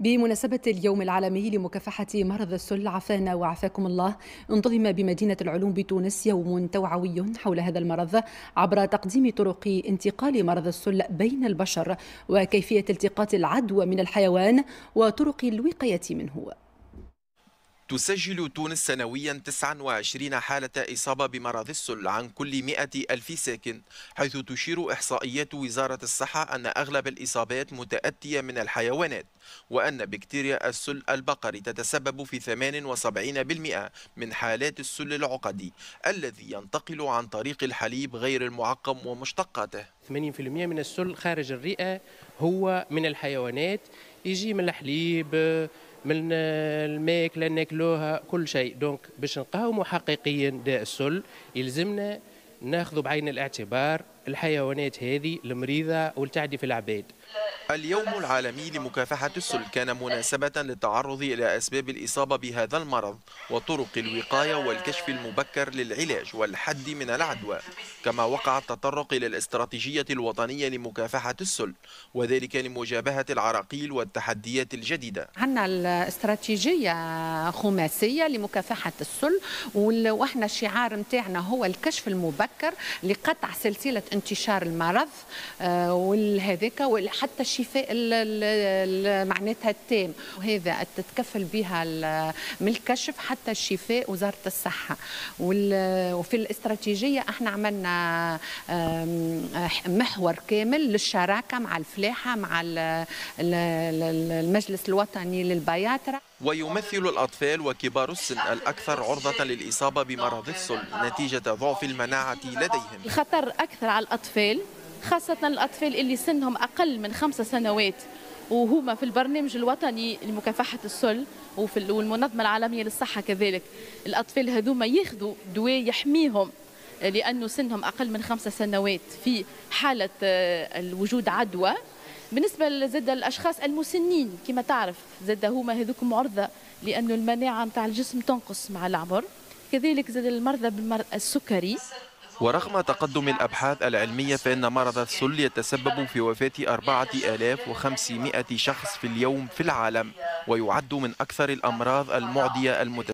بمناسبة اليوم العالمي لمكافحة مرض السل عفانا وعفاكم الله انتظم بمدينة العلوم بتونس يوم توعوي حول هذا المرض عبر تقديم طرق انتقال مرض السل بين البشر وكيفية التقاط العدوى من الحيوان وطرق الوقاية منه تسجل تونس سنويا 29 حالة إصابة بمرض السل عن كل 100 ألف ساكن حيث تشير إحصائيات وزارة الصحة أن أغلب الإصابات متأتية من الحيوانات وأن بكتيريا السل البقري تتسبب في 78% من حالات السل العقدي الذي ينتقل عن طريق الحليب غير المعقم ومشتقاته 80% من السل خارج الرئة هو من الحيوانات يجي من الحليب من آه، الماكله ناكلوها كل شيء دونك باش نقاوموا حقيقيا داء السل يلزمنا ناخذوا بعين الاعتبار الحيوانات هذه المريضه والتعدي في العباد اليوم العالمي لمكافحة السل كان مناسبة للتعرض إلى أسباب الإصابة بهذا المرض وطرق الوقاية والكشف المبكر للعلاج والحد من العدوى كما وقع التطرق إلى الاستراتيجية الوطنية لمكافحة السل وذلك لمجابهة العراقيل والتحديات الجديدة عندنا الاستراتيجية خماسية لمكافحة السل وإحنا الشعار متاعنا هو الكشف المبكر لقطع سلسلة انتشار المرض آه، وهذاك وحتى الشفاء معناتها التام وهذا تتكفل بها من الكشف حتى الشفاء وزارة الصحة وفي الاستراتيجية احنا عملنا محور كامل للشراكة مع الفلاحة مع المجلس الوطني للبياترة ويمثل الأطفال وكبار السن الأكثر عرضة للإصابة بمرض السل نتيجة ضعف المناعة لديهم الخطر أكثر على الأطفال خاصة الأطفال اللي سنهم أقل من خمسة سنوات وهما في البرنامج الوطني لمكافحة السل وفي المنظمة العالمية للصحة كذلك الأطفال هذوما ياخذوا دواء يحميهم آه، لأنه سنهم أقل من خمسة سنوات في حالة آه، الوجود عدوى بالنسبة لزد الأشخاص المسنين كما تعرف زد هما هذوك معرضة لأنه المناعة متاع الجسم تنقص مع العمر كذلك زد المرضى بالمرض السكري ورغم تقدم الأبحاث العلمية فإن مرض السل يتسبب في وفاة 4500 شخص في اليوم في العالم ويعد من أكثر الأمراض المعدية المتسببة